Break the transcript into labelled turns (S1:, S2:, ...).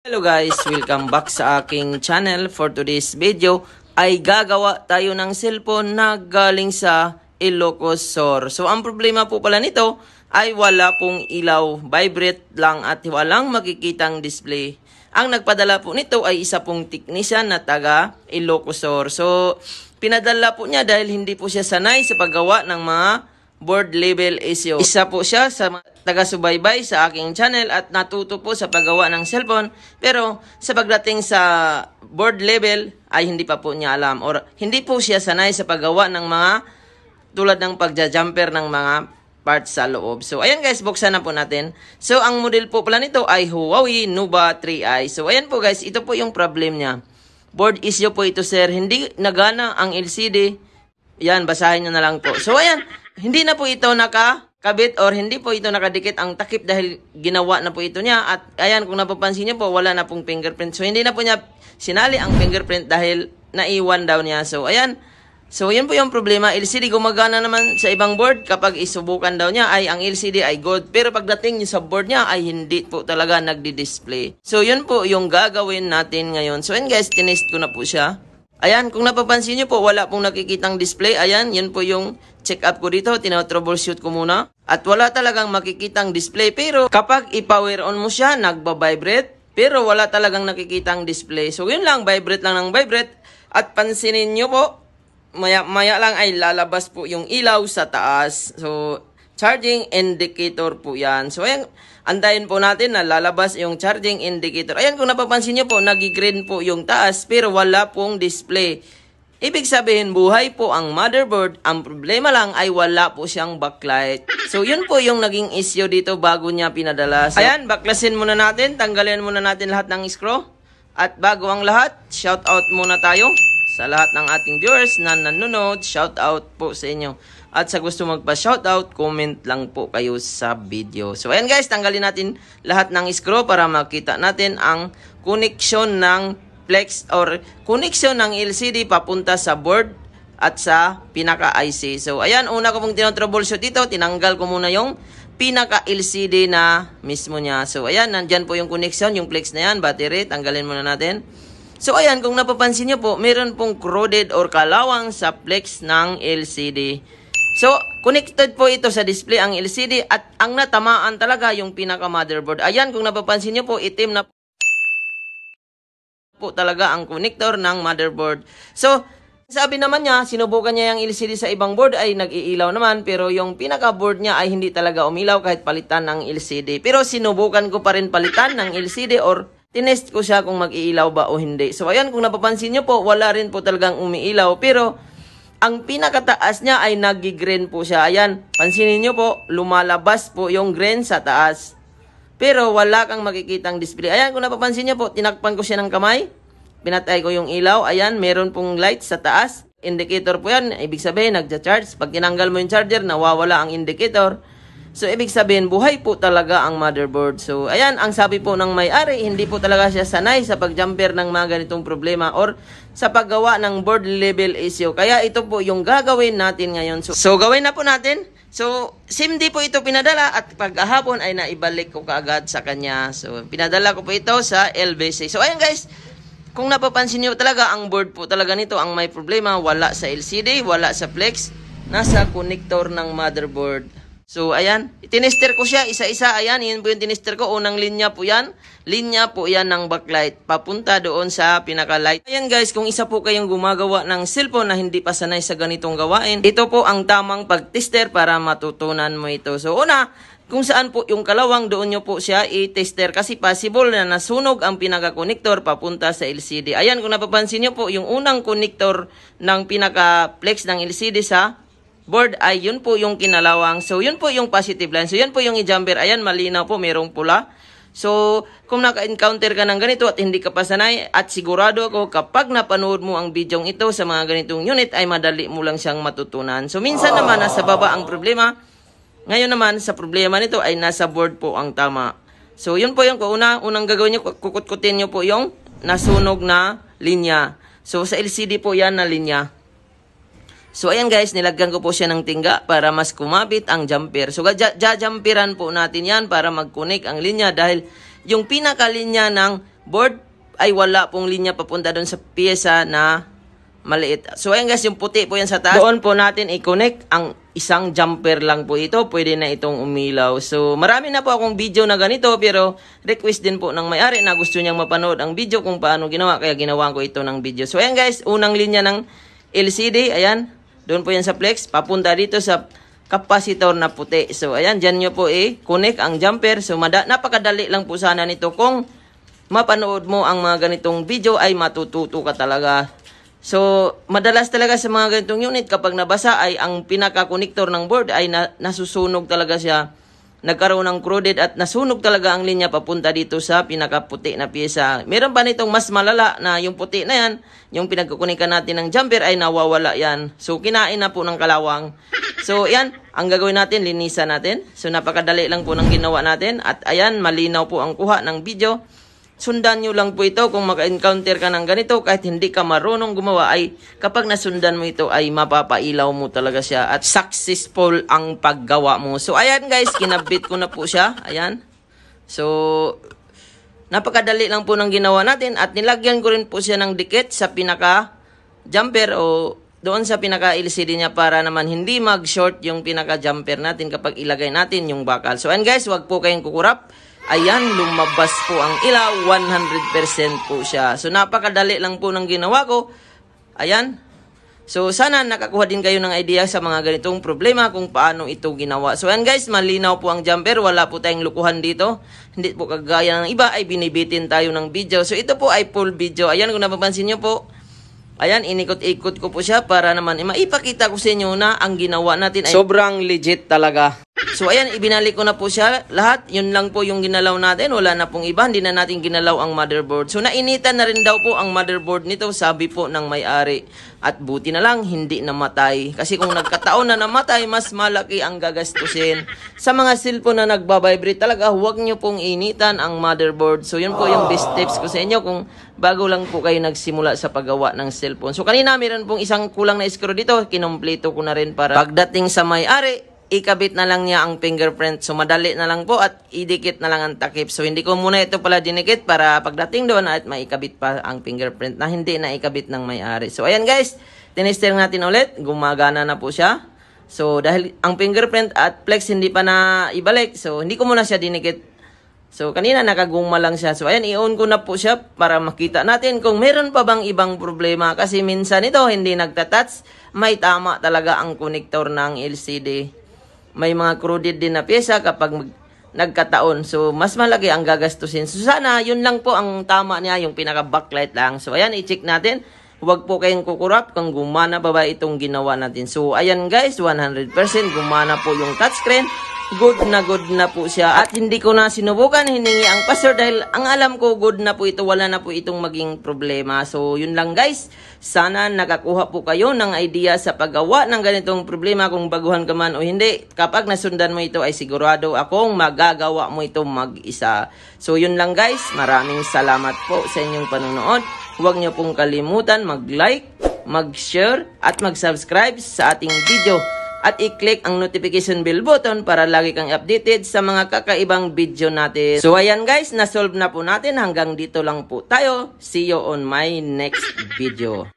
S1: Hello guys, welcome back sa aking channel. For today's video ay gagawa tayo ng cellphone na galing sa Ilocos Sur. So ang problema po pala nito ay wala pong ilaw, vibrate lang at walang makikitang display. Ang nagpadala po nito ay isa pong technician na taga Ilocos Sur. So pinadala po niya dahil hindi po siya sanay sa paggawa ng mga board level issue. Isa po siya sa mga taga-subaybay sa aking channel at natuto po sa paggawa ng cellphone pero sa pagdating sa board level ay hindi pa po niya alam or hindi po siya sanay sa paggawa ng mga tulad ng pagja-jumper ng mga parts sa loob. So, ayan guys, buksan na po natin. So, ang model po pala nito ay Huawei Nova 3i. So, ayan po guys, ito po yung problem niya. Board issue po ito sir, hindi nagana ang LCD. Yan, basahin nyo na lang po. So, ayan, hindi na po ito nakakabit or hindi po ito nakadikit ang takip dahil ginawa na po ito niya. At ayan, kung napapansin niyo po, wala na pong fingerprint. So, hindi na po niya sinali ang fingerprint dahil naiwan daw niya. So, ayan. So, yan po yung problema. LCD gumagana naman sa ibang board. Kapag isubukan daw niya ay ang LCD ay good. Pero pagdating niya sa board niya ay hindi po talaga nagdi-display. So, yun po yung gagawin natin ngayon. So, yan guys, tinest ko na po siya. Ayan, kung napapansin niyo po, wala pong nakikitang display. Ayan, yun po yung check up ko dito, tinatroubleshoot ko muna. At wala talagang makikitang display pero kapag i-power on mo siya, nagba-vibrate. Pero wala talagang nakikitang display. So yun lang, vibrate lang ng vibrate. At pansinin nyo po, maya, maya lang ay lalabas po yung ilaw sa taas. So charging indicator po yan. So ayan, antayin po natin na lalabas yung charging indicator. Ayan kung napapansin nyo po, nagigreen po yung taas pero wala pong display. Ibig sabihin, buhay po ang motherboard. Ang problema lang ay wala po siyang backlight. So, yun po yung naging issue dito bago niya pinadala. So, Ayan, baklasin muna natin. Tanggalin muna natin lahat ng screw. At bago ang lahat, shout out muna tayo sa lahat ng ating viewers na nanonood. Shout out po sa inyo. At sa gusto magpa shoutout comment lang po kayo sa video. So, ayan guys, tanggalin natin lahat ng screw para makita natin ang connection ng flex or connection ng LCD papunta sa board at sa pinaka-IC. So, ayan, una ko pong tinotroubleshoot dito. Tinanggal ko muna yung pinaka-LCD na mismo niya. So, ayan, nandyan po yung connection, yung flex na yan, battery, tanggalin muna natin. So, ayan, kung napapansin niyo po, meron pong corroded or kalawang sa flex ng LCD. So, connected po ito sa display ang LCD at ang natamaan talaga yung pinaka-motherboard. Ayan, kung napapansin niyo po, itim na po talaga ang connector ng motherboard. So, sabi naman niya, sinubukan niya yung LCD sa ibang board ay nag-iilaw naman pero yung pinaka-board niya ay hindi talaga umilaw kahit palitan ng LCD. Pero sinubukan ko pa rin palitan ng LCD or tinest ko siya kung mag-iilaw ba o hindi. So ayan, kung napapansin niyo po, wala rin po talagang umiilaw pero ang pinakataas niya ay nag-green po siya. Ayan, pansinin niyo po, lumalabas po yung green sa taas. Pero wala kang makikitang display. Ayan, kung napapansin niyo po, tinakpan ko siya ng kamay. Pinatay ko yung ilaw. Ayan, meron pong light sa taas. Indicator po yan. Ibig sabihin, nagja-charge. Pag tinanggal mo yung charger, nawawala ang indicator. So, ibig sabihin, buhay po talaga ang motherboard. So, ayan, ang sabi po ng may-ari, hindi po talaga siya sanay sa pag-jumper ng mga ganitong problema or sa paggawa ng board level issue. Kaya ito po yung gagawin natin ngayon. So, so gawin na po natin. So, same day po ito pinadala at pagkahapon ay naibalik ko kaagad sa kanya. So, pinadala ko po ito sa LBC. So, ayun guys, kung napapansin niyo talaga, ang board po talaga nito ang may problema. Wala sa LCD, wala sa flex, nasa connector ng motherboard. So, ayan. Itinister ko siya isa-isa. Ayan, yun po yung tinister ko. Unang linya po yan. Linya po yan ng backlight. Papunta doon sa pinaka-light. Ayan guys, kung isa po kayong gumagawa ng cellphone na hindi pa sanay sa ganitong gawain, ito po ang tamang pag-tester para matutunan mo ito. So, una, kung saan po yung kalawang, doon nyo po siya i-tester kasi possible na nasunog ang pinaka-connector papunta sa LCD. Ayan, kung napapansin nyo po, yung unang connector ng pinaka-flex ng LCD sa board ay yun po yung kinalawang. So, yun po yung positive line. So, yun po yung i-jumper. Ayan, malinaw po, merong pula. So, kung naka-encounter ka ng ganito at hindi ka pa sanay, at sigurado ako kapag napanood mo ang bidyong ito sa mga ganitong unit, ay madali mo lang siyang matutunan. So, minsan naman, nasa baba ang problema. Ngayon naman, sa problema nito ay nasa board po ang tama. So, yun po yung una, unang gagawin nyo, kukutkutin nyo po yung nasunog na linya. So, sa LCD po yan na linya. So ayan guys, nilagyan ko po siya ng tingga para mas kumabit ang jumper. So jajampiran po natin yan para mag-connect ang linya dahil yung pinakalinya ng board ay wala pong linya papunta doon sa pyesa na maliit. So ayan guys, yung puti po yan sa taas. Doon po natin i-connect ang isang jumper lang po ito. Pwede na itong umilaw. So marami na po akong video na ganito pero request din po ng may-ari na gusto niyang mapanood ang video kung paano ginawa. Kaya ginawa ko ito ng video. So ayan guys, unang linya ng LCD. Ayan. Doon po yan sa flex. Papunta dito sa capacitor na puti. So, ayan, dyan nyo po i-connect eh, ang jumper. So, mada napakadali lang po sana nito. Kung mapanood mo ang mga ganitong video ay matututo ka talaga. So, madalas talaga sa mga ganitong unit kapag nabasa ay ang pinaka-connector ng board ay na nasusunog talaga siya nagkaroon ng crowded at nasunog talaga ang linya papunta dito sa pinakaputi na pyesa. Meron pa nitong mas malala na yung puti na yan, yung pinagkukunikan natin ng jumper ay nawawala yan. So, kinain na po ng kalawang. So, yan, ang gagawin natin, linisan natin. So, napakadali lang po ng ginawa natin. At ayan, malinaw po ang kuha ng video. Sundan nyo lang po ito kung maka-encounter ka ng ganito kahit hindi ka marunong gumawa ay kapag nasundan mo ito ay mapapailaw mo talaga siya at successful ang paggawa mo. So ayan guys, kinabit ko na po siya. Ayan. So napakadali lang po ng ginawa natin at nilagyan ko rin po siya ng dikit sa pinaka jumper o doon sa pinaka LCD niya para naman hindi mag short yung pinaka jumper natin kapag ilagay natin yung bakal. So and guys, wag po kayong kukurap. Ayan, lumabas po ang ilaw. 100% po siya. So, napakadali lang po ng ginawa ko. Ayan. So, sana nakakuha din kayo ng idea sa mga ganitong problema kung paano ito ginawa. So, ayan guys, malinaw po ang jumper. Wala po tayong lukuhan dito. Hindi po kagaya ng iba ay binibitin tayo ng video. So, ito po ay full video. Ayan, kung napapansin nyo po, Ayan, inikot-ikot ko po siya para naman eh, maipakita ko sa inyo na ang ginawa natin ay... Sobrang legit talaga. So ayan, ibinalik ko na po siya lahat. Yun lang po yung ginalaw natin. Wala na pong iba. Hindi na natin ginalaw ang motherboard. So nainitan na rin daw po ang motherboard nito, sabi po ng may-ari. At buti na lang, hindi namatay. Kasi kung nagkataon na namatay, mas malaki ang gagastusin. Sa mga cellphone na nagbabibrate talaga, huwag nyo pong initan ang motherboard. So yun po yung best tips ko sa inyo kung bago lang po kayo nagsimula sa paggawa ng cellphone. So kanina, mayroon pong isang kulang na screw dito. Kinompleto ko na rin para pagdating sa may-ari, ikabit na lang niya ang fingerprint. So, madali na lang po at idikit na lang ang takip. So, hindi ko muna ito pala dinikit para pagdating doon at maikabit pa ang fingerprint na hindi na ikabit ng may-ari. So, ayan guys, tinister natin ulit. Gumagana na po siya. So, dahil ang fingerprint at flex hindi pa na ibalik. So, hindi ko muna siya dinikit. So, kanina nakaguma lang siya. So, ayan, i-on ko na po siya para makita natin kung meron pa bang ibang problema. Kasi minsan ito, hindi nagtatouch. May tama talaga ang connector ng LCD may mga cruded din na pyesa kapag mag, nagkataon. So, mas malaki ang gagastusin. So, sana, yun lang po ang tama niya, yung pinaka-backlight lang. So, ayan, i-check natin. Huwag po kayong kukurap kung gumana pa ba itong ginawa natin. So, ayan guys, 100% gumana po yung touchscreen good na good na po siya. At hindi ko na sinubukan hiningi ang pastor dahil ang alam ko good na po ito. Wala na po itong maging problema. So yun lang guys. Sana nakakuha po kayo ng idea sa paggawa ng ganitong problema kung baguhan ka man o hindi. Kapag nasundan mo ito ay sigurado akong magagawa mo ito mag-isa. So yun lang guys. Maraming salamat po sa inyong panonood. Huwag niyo pong kalimutan mag-like, mag-share at mag-subscribe sa ating video at i-click ang notification bell button para lagi kang updated sa mga kakaibang video natin. So ayan guys, nasolve na po natin. Hanggang dito lang po tayo. See you on my next video.